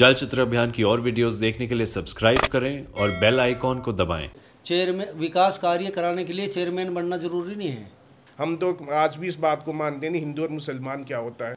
चलचित्र अभियान की और वीडियोस देखने के लिए सब्सक्राइब करें और बेल आइकॉन को दबाएं। चेयरमैन विकास कार्य कराने के लिए चेयरमैन बनना जरूरी नहीं है हम तो आज भी इस बात को मानते नहीं हिंदू और मुसलमान क्या होता है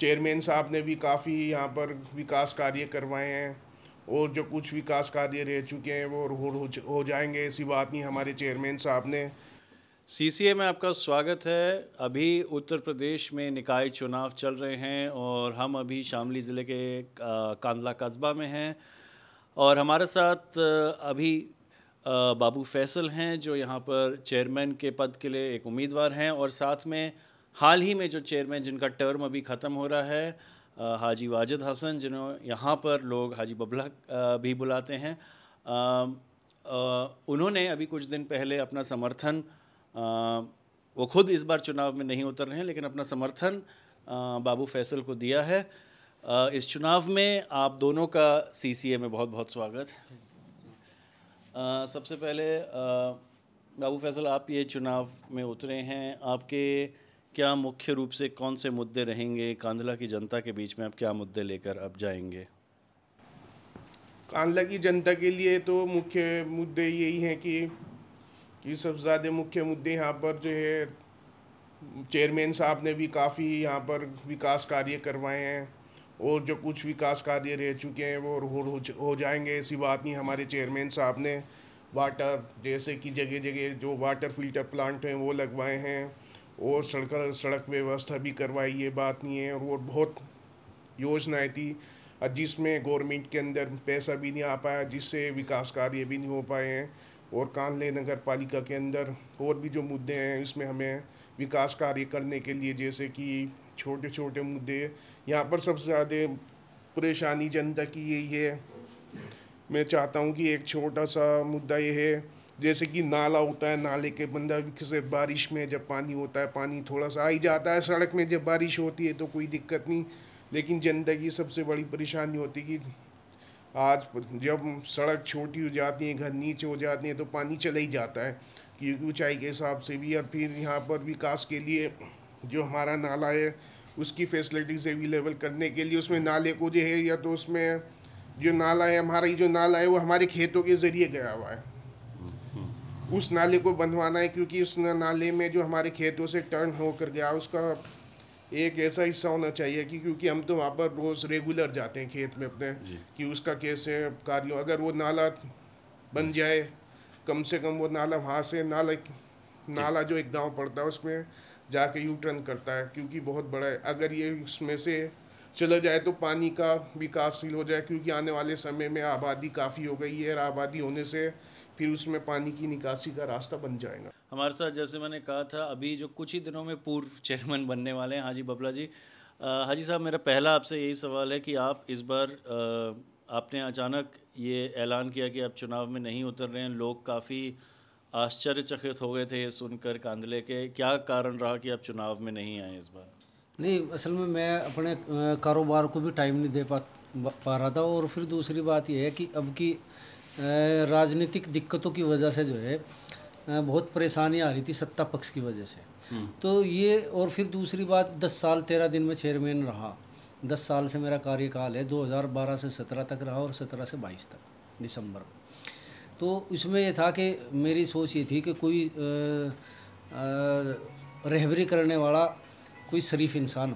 चेयरमैन साहब ने भी काफ़ी यहाँ पर विकास कार्य करवाए हैं और जो कुछ विकास कार्य रह चुके हैं वो हो, हो, हो जाएंगे ऐसी बात नहीं हमारे चेयरमैन साहब ने सीसीए में आपका स्वागत है अभी उत्तर प्रदेश में निकाय चुनाव चल रहे हैं और हम अभी शामली ज़िले के कांदला कस्बा में हैं और हमारे साथ अभी बाबू फैसल हैं जो यहाँ पर चेयरमैन के पद के लिए एक उम्मीदवार हैं और साथ में हाल ही में जो चेयरमैन जिनका टर्म अभी ख़त्म हो रहा है हाजी वाजिद हसन जिन्होंने यहाँ पर लोग हाजी बबला भी बुलाते हैं उन्होंने अभी कुछ दिन पहले अपना समर्थन वो खुद इस बार चुनाव में नहीं उतर रहे हैं लेकिन अपना समर्थन बाबू फैसल को दिया है इस चुनाव में आप दोनों का सीसीए में बहुत बहुत स्वागत सबसे पहले बाबू फैसल आप ये चुनाव में उतरे हैं आपके क्या मुख्य रूप से कौन से मुद्दे रहेंगे कांधला की जनता के बीच में आप क्या मुद्दे लेकर अब जाएंगे कांधला की जनता के लिए तो मुख्य मुद्दे यही हैं कि ये सब ज़्यादा मुख्य मुद्दे यहाँ पर जो है चेयरमैन साहब ने भी काफ़ी यहाँ पर विकास कार्य करवाए हैं और जो कुछ विकास कार्य रह चुके हैं वो हो, हो जाएंगे ऐसी बात नहीं हमारे चेयरमैन साहब ने वाटर जैसे कि जगह जगह जो वाटर फिल्टर प्लांट हैं वो लगवाए हैं और सड़क सड़क व्यवस्था भी करवाई ये बात नहीं है और बहुत योजनाएँ थी जिसमें गवर्नमेंट के अंदर पैसा भी नहीं आ पाया जिससे विकास कार्य भी नहीं हो पाए हैं और कानले नगर पालिका के अंदर और भी जो मुद्दे हैं इसमें हमें विकास कार्य करने के लिए जैसे कि छोटे छोटे मुद्दे यहाँ पर सबसे ज़्यादा परेशानी जनता की यही है मैं चाहता हूँ कि एक छोटा सा मुद्दा ये है जैसे कि नाला होता है नाले के बंदा से बारिश में जब पानी होता है पानी थोड़ा सा आ ही जाता है सड़क में जब बारिश होती है तो कोई दिक्कत नहीं लेकिन जनता की सबसे बड़ी परेशानी होती है कि आज जब सड़क छोटी हो जाती है घर नीचे हो जाती है तो पानी चला ही जाता है क्योंकि ऊंचाई के हिसाब से भी और फिर यहाँ पर विकास के लिए जो हमारा नाला है उसकी फैसिलिटीज़ अवेलेबल करने के लिए उसमें नाले को जो है या तो उसमें जो नाला है हमारा ये जो नाला है वो हमारे खेतों के ज़रिए गया हुआ है हम्म। उस नाले को बनवाना है क्योंकि उस नाले में जो हमारे खेतों से टर्न होकर गया उसका एक ऐसा हिस्सा होना चाहिए कि क्योंकि हम तो वहाँ पर रोज़ रेगुलर जाते हैं खेत में अपने कि उसका कैसे कार्यों अगर वो नाला बन हम्म। जाए कम से कम वो नाला वहाँ से नाला नाला जो एक गांव पड़ता है उसमें जाके यू टर्न करता है क्योंकि बहुत बड़ा है अगर ये उसमें से चला जाए तो पानी का विकासशील हो जाए क्योंकि आने वाले समय में आबादी काफ़ी हो गई है और आबादी होने से फिर उसमें पानी की निकासी का रास्ता बन जाएगा हमारे साथ जैसे मैंने कहा था अभी जो कुछ ही दिनों में पूर्व चेयरमैन बनने वाले हैं हाजी बबला जी हाजी साहब मेरा पहला आपसे यही सवाल है कि आप इस बार आपने अचानक ये ऐलान किया कि आप चुनाव में नहीं उतर रहे हैं लोग काफ़ी आश्चर्यचकित हो गए थे ये सुनकर कांदले के क्या कारण रहा कि आप चुनाव में नहीं आए इस बार नहीं असल में मैं अपने कारोबार को भी टाइम नहीं दे पा पा रहा था और फिर दूसरी बात यह है कि अब की राजनीतिक दिक्कतों की वजह से जो है बहुत परेशानी आ रही थी सत्ता पक्ष की वजह से हम्म। तो ये और फिर दूसरी बात दस साल तेरह दिन में चेयरमैन रहा दस साल से मेरा कार्यकाल है 2012 से 17 तक रहा और 17 से 22 तक दिसंबर तो इसमें यह था कि मेरी सोच ये थी कि कोई रहबरी करने वाला कोई शरीफ इंसान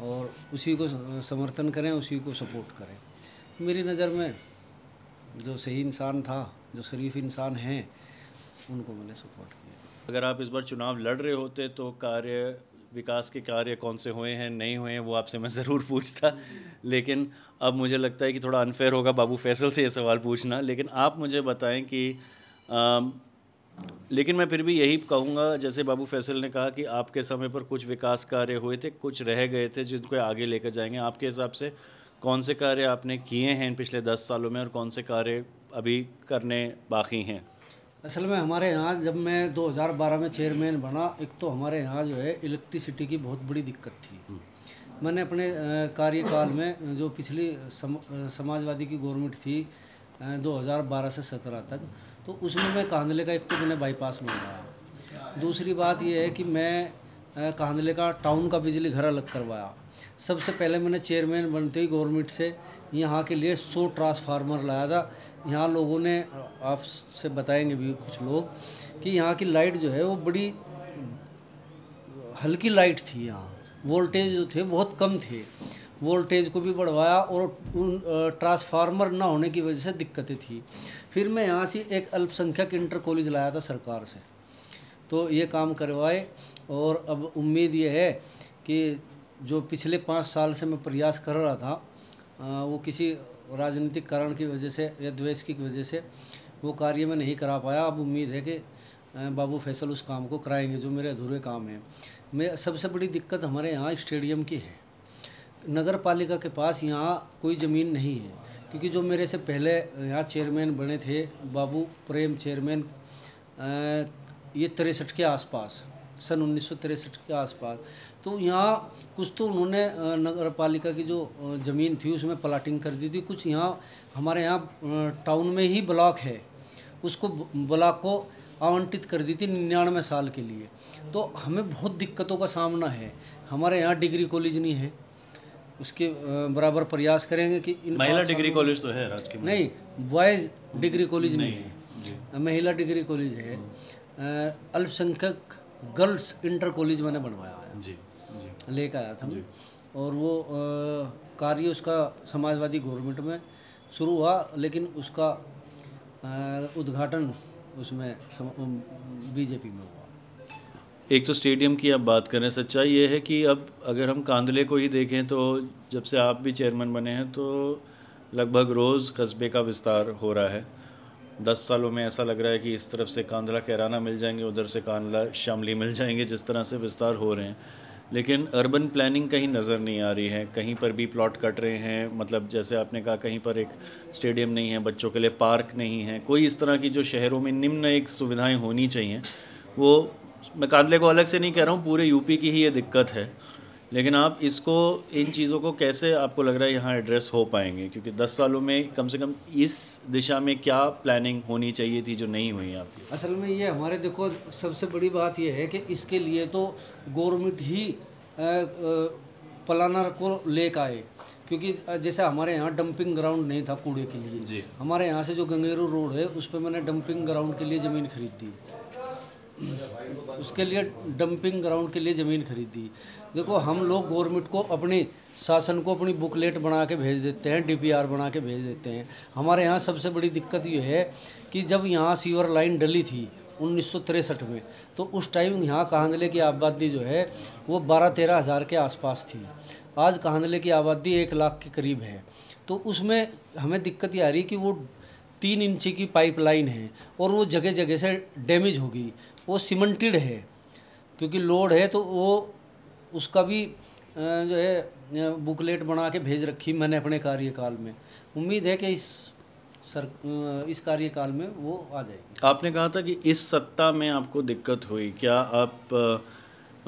हो और उसी को समर्थन करें उसी को सपोर्ट करें मेरी नज़र में जो सही इंसान था जो शरीफ इंसान हैं उनको मैंने सपोर्ट किया अगर आप इस बार चुनाव लड़ रहे होते तो कार्य विकास के कार्य कौन से हुए हैं नहीं हुए हैं वो आपसे मैं ज़रूर पूछता लेकिन अब मुझे लगता है कि थोड़ा अनफेयर होगा बाबू फैसल से ये सवाल पूछना लेकिन आप मुझे बताएं कि आ, लेकिन मैं फिर भी यही कहूँगा जैसे बाबू फैसल ने कहा कि आपके समय पर कुछ विकास कार्य हुए थे कुछ रह गए थे जिनको आगे लेकर जाएंगे आपके हिसाब से कौन से कार्य आपने किए हैं पिछले दस सालों में और कौन से कार्य अभी करने बाकी हैं असल में हमारे यहाँ जब मैं 2012 में चेयरमैन बना एक तो हमारे यहाँ जो है इलेक्ट्रिसिटी की बहुत बड़ी दिक्कत थी हम्म। मैंने अपने कार्यकाल में जो पिछली सम, समाजवादी की गवर्नमेंट थी 2012 से 17 तक तो उसमें मैं कांदले का एक तो मैंने बाईपास में दूसरी बात यह है कि मैं कहांदले का टाउन का बिजली घर अलग करवाया सबसे पहले मैंने चेयरमैन बनते ही गवर्नमेंट से यहाँ के लिए सौ ट्रांसफार्मर लाया था यहाँ लोगों ने आपसे बताएंगे भी कुछ लोग कि यहाँ की लाइट जो है वो बड़ी हल्की लाइट थी यहाँ वोल्टेज जो थे बहुत कम थे वोल्टेज को भी बढ़वाया और उन ट्रांसफार्मर ना होने की वजह से दिक्कतें थी फिर मैं यहाँ से एक अल्पसंख्यक इंटर कॉलेज लाया था सरकार से तो ये काम करवाए और अब उम्मीद ये है कि जो पिछले पाँच साल से मैं प्रयास कर रहा था वो किसी राजनीतिक कारण की वजह से या द्वेष की वजह से वो कार्य मैं नहीं करा पाया अब उम्मीद है कि बाबू फैसल उस काम को कराएंगे जो मेरे अधूरे काम हैं मैं सबसे बड़ी दिक्कत हमारे यहाँ स्टेडियम की है नगर पालिका के पास यहाँ कोई ज़मीन नहीं है क्योंकि जो मेरे से पहले यहाँ चेयरमैन बने थे बाबू प्रेम चेयरमैन ये तिरसठ के आसपास सन उन्नीस के आसपास तो यहाँ कुछ तो उन्होंने नगर पालिका की जो ज़मीन थी उसमें प्लाटिंग कर दी थी कुछ यहाँ हमारे यहाँ टाउन में ही ब्लॉक है उसको ब्लॉक को आवंटित कर दी थी निन्यानवे साल के लिए तो हमें बहुत दिक्कतों का सामना है हमारे यहाँ डिग्री कॉलेज नहीं है उसके बराबर प्रयास करेंगे कि इन महिला डिग्री कॉलेज तो है नहीं बॉयज़ डिग्री कॉलेज नहीं है महिला डिग्री कॉलेज है हम्म। अल्पसंख्यक गर्ल्स इंटर कॉलेज मैंने बनवाया है जी, जी। लेकर आया था और वो कार्य उसका समाजवादी गवर्नमेंट में शुरू हुआ लेकिन उसका उद्घाटन उसमें बीजेपी में हुआ एक तो स्टेडियम की आप बात करें सच्चाई ये है कि अब अगर हम कांदले को ही देखें तो जब से आप भी चेयरमैन बने हैं तो लगभग रोज़ कस्बे का विस्तार हो रहा है दस सालों में ऐसा लग रहा है कि इस तरफ से कांधला कैराना मिल जाएंगे उधर से कांधला शामली मिल जाएंगे जिस तरह से विस्तार हो रहे हैं लेकिन अर्बन प्लानिंग कहीं नज़र नहीं आ रही है कहीं पर भी प्लॉट कट रहे हैं मतलब जैसे आपने कहा कहीं पर एक स्टेडियम नहीं है बच्चों के लिए पार्क नहीं है कोई इस तरह की जो शहरों में निम्न एक सुविधाएं होनी चाहिए वो मैं कांधले को अलग से नहीं कह रहा हूँ पूरे यूपी की ही ये दिक्कत है लेकिन आप इसको इन चीज़ों को कैसे आपको लग रहा है यहाँ एड्रेस हो पाएंगे क्योंकि दस सालों में कम से कम इस दिशा में क्या प्लानिंग होनी चाहिए थी जो नहीं हुई आपकी असल में ये हमारे देखो सबसे बड़ी बात यह है कि इसके लिए तो गवर्नमेंट ही प्लानर को लेकर आए क्योंकि जैसे हमारे यहाँ डंपिंग ग्राउंड नहीं था कूड़े के लिए हमारे यहाँ से जो गंगेरू रोड है उस पर मैंने डंपिंग ग्राउंड के लिए ज़मीन खरीद दी उसके लिए डंपिंग ग्राउंड के लिए ज़मीन खरीदी देखो हम लोग गवर्नमेंट को अपने शासन को अपनी बुकलेट बना के भेज देते हैं डीपीआर बना के भेज देते हैं हमारे यहाँ सबसे बड़ी दिक्कत ये है कि जब यहाँ सीवर लाइन डली थी उन्नीस में तो उस टाइम यहाँ कहानले की आबादी जो है वो बारह तेरह हज़ार के आसपास थी आज कहानले की आबादी एक लाख के करीब है तो उसमें हमें दिक्कत ये आ रही कि वो तीन इंची की पाइपलाइन है और वो जगह जगह से डैमेज होगी वो सीमेंटेड है क्योंकि लोड है तो वो उसका भी जो है बुकलेट बना के भेज रखी मैंने अपने कार्यकाल में उम्मीद है कि इस सर इस कार्यकाल में वो आ जाएगी आपने कहा था कि इस सत्ता में आपको दिक्कत हुई क्या आप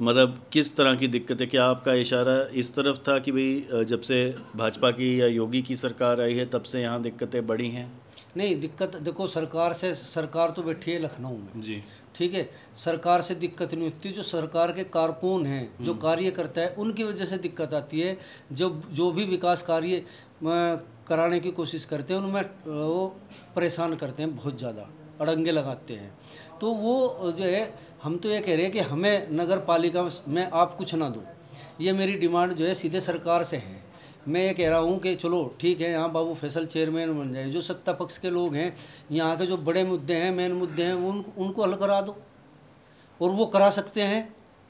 मतलब किस तरह की दिक्कत है क्या आपका इशारा इस तरफ था कि भाई जब से भाजपा की या योगी की सरकार आई है तब से यहाँ दिक्कतें बढ़ी हैं नहीं दिक्कत देखो सरकार से सरकार तो बैठी है लखनऊ में जी ठीक है सरकार से दिक्कत नहीं होती जो सरकार के कारकुन हैं जो हम्म। कार्य करता है उनकी वजह से दिक्कत आती है जो जो भी विकास कार्य कराने की कोशिश करते हैं उनमें वो परेशान करते हैं बहुत ज़्यादा अड़ंगे लगाते हैं तो वो जो है हम तो ये कह रहे हैं कि हमें नगर पालिका में आप कुछ ना दो ये मेरी डिमांड जो है सीधे सरकार से है मैं ये कह रहा हूँ कि चलो ठीक है यहाँ बाबू फैसल चेयरमैन बन जाए जो सत्ता पक्ष के लोग हैं यहाँ के जो बड़े मुद्दे हैं मेन मुद्दे हैं उन उनको हल करा दो और वो करा सकते हैं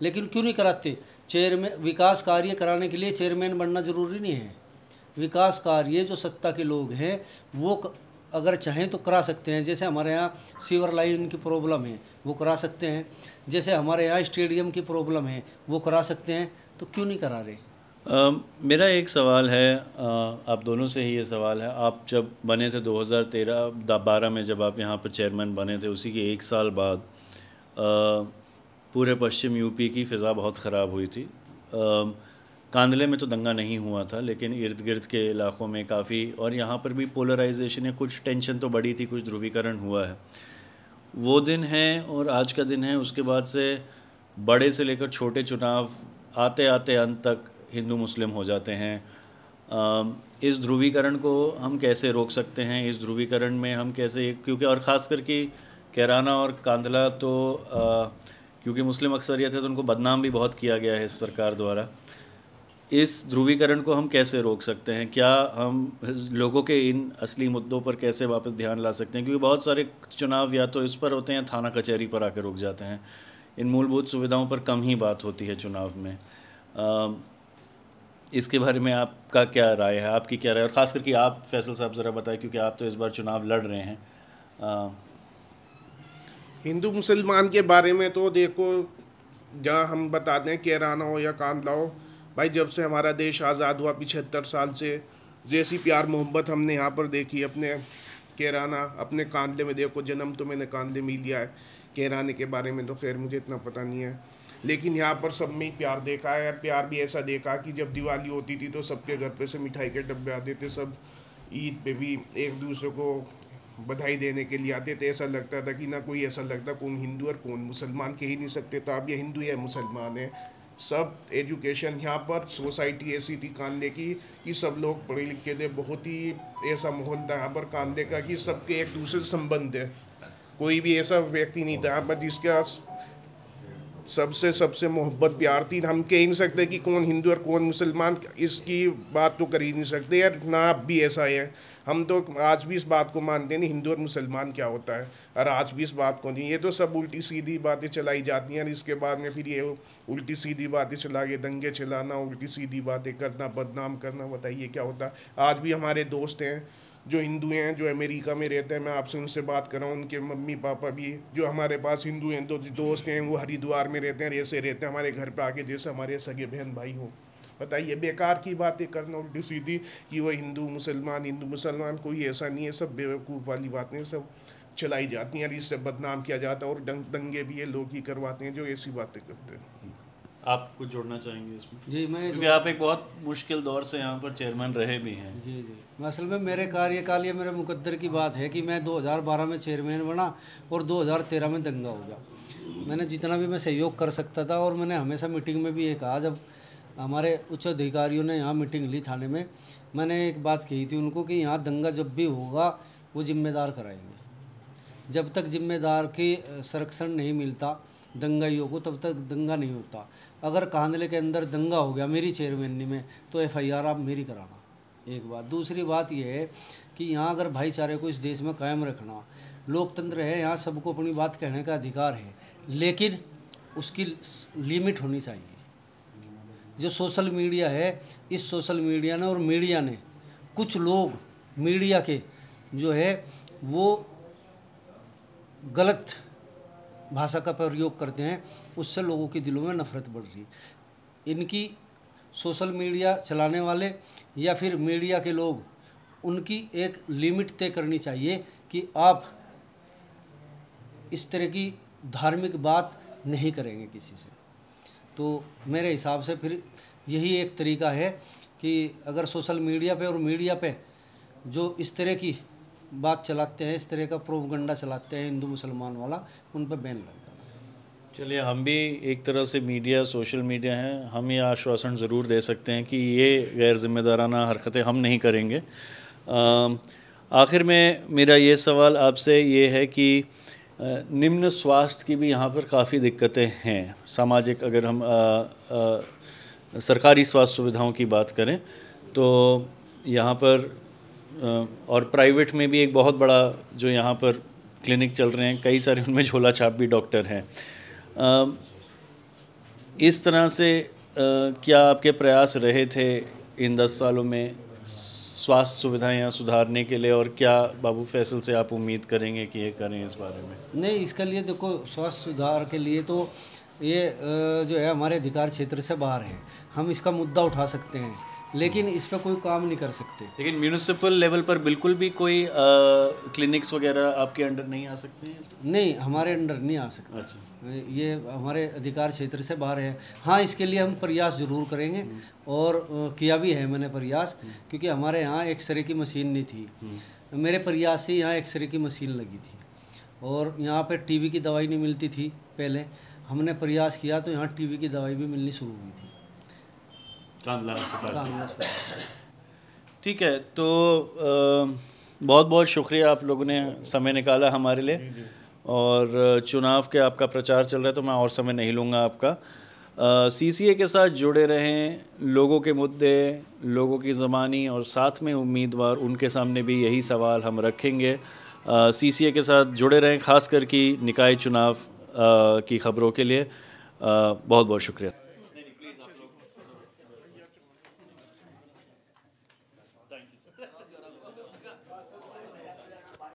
लेकिन क्यों नहीं कराते चेयरमैन विकास कार्य कराने के लिए चेयरमैन बनना ज़रूरी नहीं है विकास कार्य जो सत्ता के लोग हैं वो क... अगर चाहें तो करा सकते हैं जैसे हमारे यहाँ सीवर लाइन की प्रॉब्लम है वो करा सकते हैं जैसे हमारे यहाँ स्टेडियम की प्रॉब्लम है वो करा सकते हैं तो क्यों नहीं करा रहे मेरा एक सवाल है आप दोनों से ही ये सवाल है आप जब बने थे 2013 बारह में जब आप यहाँ पर चेयरमैन बने थे उसी के एक साल बाद पूरे पश्चिम यूपी की फ़िज़ा बहुत ख़राब हुई थी कांदले में तो दंगा नहीं हुआ था लेकिन इर्द गिर्द के इलाकों में काफ़ी और यहाँ पर भी पोलराइजेशन है कुछ टेंशन तो बढ़ी थी कुछ ध्रुवीकरण हुआ है वो दिन है और आज का दिन है उसके बाद से बड़े से लेकर छोटे चुनाव आते आते अंत तक हिंदू मुस्लिम हो जाते हैं इस ध्रुवीकरण को हम कैसे रोक सकते हैं इस ध्रुवीकरण में हम कैसे क्योंकि और ख़ास करके कैराना और कांधला तो क्योंकि मुस्लिम अक्सरियत है तो उनको बदनाम भी बहुत किया गया है सरकार द्वारा इस ध्रुवीकरण को हम कैसे रोक सकते हैं क्या हम लोगों के इन असली मुद्दों पर कैसे वापस ध्यान ला सकते हैं क्योंकि बहुत सारे चुनाव या तो इस पर होते हैं थाना कचहरी पर आकर रुक जाते हैं इन मूलभूत सुविधाओं पर कम ही बात होती है चुनाव में आ, इसके बारे में आपका क्या राय है आपकी क्या राय और ख़ास करके आप फैसल साहब ज़रा बताएं क्योंकि आप तो इस बार चुनाव लड़ रहे हैं हिंदू मुसलमान के बारे में तो देखो जहाँ हम बताते हैं केराना हो या कांदला हो भाई जब से हमारा देश आज़ाद हुआ पिछहत्तर साल से जैसी प्यार मोहब्बत हमने यहाँ पर देखी अपने केराना अपने कांदले में देखो जन्म तो मैंने कांदले में लिया है केराने के बारे में तो खैर मुझे इतना पता नहीं है लेकिन यहाँ पर सब में ही प्यार देखा है प्यार भी ऐसा देखा कि जब दिवाली होती थी तो सबके घर पे से मिठाई के डब्बे आते थे सब ईद पे भी एक दूसरे को बधाई देने के लिए आते थे ऐसा लगता था कि ना कोई ऐसा लगता कौन हिंदू और कौन मुसलमान कह ही नहीं सकते तो आप ये हिंदू या मुसलमान है सब एजुकेशन यहाँ पर सोसाइटी ऐसी थी कांदे की कि सब लोग पढ़े लिखे थे बहुत ही ऐसा माहौल था यहाँ पर कांदे का कि सबके एक दूसरे से संबंध है कोई भी ऐसा व्यक्ति नहीं था यहाँ पर जिसके सबसे सबसे मोहब्बत प्यार थी हम कह नहीं सकते कि कौन हिंदू और कौन मुसलमान इसकी बात तो कर ही नहीं सकते यार ना अब भी ऐसा है हम तो आज भी इस बात को मानते नहीं हिंदू और मुसलमान क्या होता है और आज भी इस बात को नहीं ये तो सब उल्टी सीधी बातें चलाई जाती हैं और इसके बाद में फिर ये उल्टी सीधी बातें चला के दंगे चलाना उल्टी सीधी बातें करना बदनाम करना बताइए क्या होता आज भी हमारे दोस्त हैं जो हिंदू हैं जो अमेरिका में रहते हैं मैं आपसे उनसे बात कर रहा हूँ उनके मम्मी पापा भी जो हमारे पास हिंदू हैं तो दोस्त हैं वो हरिद्वार में रहते हैं ऐसे रहते हैं हमारे घर पर आके जैसे हमारे सगे बहन भाई हों बताइए बेकार की बातें करना उल्टी सीधी कि वह हिंदू मुसलमान हिंदू मुसलमान कोई ऐसा नहीं है सब बेवकूफ़ वाली बातें सब चलाई जाती हैं और इससे बदनाम किया जाता है और दंग दंगे भी ये लोग ही करवाते हैं जो ऐसी बातें करते हैं आप कुछ जोड़ना चाहेंगे इसमें जी मैं क्योंकि आप एक बहुत मुश्किल दौर से यहाँ पर चेयरमैन रहे भी हैं जी जी असल में मेरे कार्यकाल या मेरे मुकद्दर की बात है कि मैं 2012 में चेयरमैन बना और 2013 में दंगा हो गया मैंने जितना भी मैं सहयोग कर सकता था और मैंने हमेशा मीटिंग में भी ये कहा जब हमारे उच्च अधिकारियों ने यहाँ मीटिंग ली थाने में मैंने एक बात कही थी उनको कि यहाँ दंगा जब भी होगा वो जिम्मेदार कराएंगे जब तक जिम्मेदार की संरक्षण नहीं मिलता दंगा ही होगा तब तक दंगा नहीं होता अगर कांदले के अंदर दंगा हो गया मेरी चेयरमैनी में तो एफआईआर आप मेरी कराना एक बात दूसरी बात यह है कि यहाँ अगर भाईचारे को इस देश में कायम रखना लोकतंत्र है यहाँ सबको अपनी बात कहने का अधिकार है लेकिन उसकी लिमिट होनी चाहिए जो सोशल मीडिया है इस सोशल मीडिया ने और मीडिया ने कुछ लोग मीडिया के जो है वो गलत भाषा का प्रयोग करते हैं उससे लोगों के दिलों में नफरत बढ़ रही है इनकी सोशल मीडिया चलाने वाले या फिर मीडिया के लोग उनकी एक लिमिट तय करनी चाहिए कि आप इस तरह की धार्मिक बात नहीं करेंगे किसी से तो मेरे हिसाब से फिर यही एक तरीका है कि अगर सोशल मीडिया पे और मीडिया पे जो इस तरह की बात चलाते हैं इस तरह का प्रोपगंडा चलाते हैं हिंदू मुसलमान वाला उन पर बैन लग जाता है चलिए हम भी एक तरह से मीडिया सोशल मीडिया हैं हम ये आश्वासन ज़रूर दे सकते हैं कि ये गैर जिम्मेदाराना हरकतें हम नहीं करेंगे आखिर में मेरा ये सवाल आपसे ये है कि निम्न स्वास्थ्य की भी यहाँ पर काफ़ी दिक्कतें हैं सामाजिक अगर हम आ, आ, सरकारी स्वास्थ्य सुविधाओं की बात करें तो यहाँ पर और प्राइवेट में भी एक बहुत बड़ा जो यहाँ पर क्लिनिक चल रहे हैं कई सारे उनमें झोला छाप भी डॉक्टर हैं इस तरह से क्या आपके प्रयास रहे थे इन दस सालों में स्वास्थ्य सुविधाएं यहाँ सुधारने के लिए और क्या बाबू फैसल से आप उम्मीद करेंगे कि ये करें इस बारे में नहीं इसके लिए देखो स्वास्थ्य सुधार के लिए तो ये जो है हमारे अधिकार क्षेत्र से बाहर है हम इसका मुद्दा उठा सकते हैं लेकिन इस पर कोई काम नहीं कर सकते लेकिन म्यूनिसिपल लेवल पर बिल्कुल भी कोई क्लिनिक्स वगैरह आपके अंडर नहीं आ सकते नहीं हमारे अंडर नहीं आ सकते अच्छा ये हमारे अधिकार क्षेत्र से बाहर है हाँ इसके लिए हम प्रयास ज़रूर करेंगे हम्म। और किया भी है मैंने प्रयास हम्म। क्योंकि हमारे यहाँ एक्सरे की मशीन नहीं थी हम्म। मेरे प्रयास से यहाँ एक्सरे की मशीन लगी थी और यहाँ पर टी की दवाई नहीं मिलती थी पहले हमने प्रयास किया तो यहाँ टी की दवाई भी मिलनी शुरू हुई थी ठीक है तो बहुत बहुत शुक्रिया आप लोगों ने समय निकाला हमारे लिए और चुनाव के आपका प्रचार चल रहा है तो मैं और समय नहीं लूँगा आपका सी सी ए के साथ जुड़े रहें लोगों के मुद्दे लोगों की ज़बानी और साथ में उम्मीदवार उनके सामने भी यही सवाल हम रखेंगे सी सी ए के साथ जुड़े रहें खास कर निकाय चुनाव आ, की खबरों के लिए आ, बहुत बहुत शुक्रिया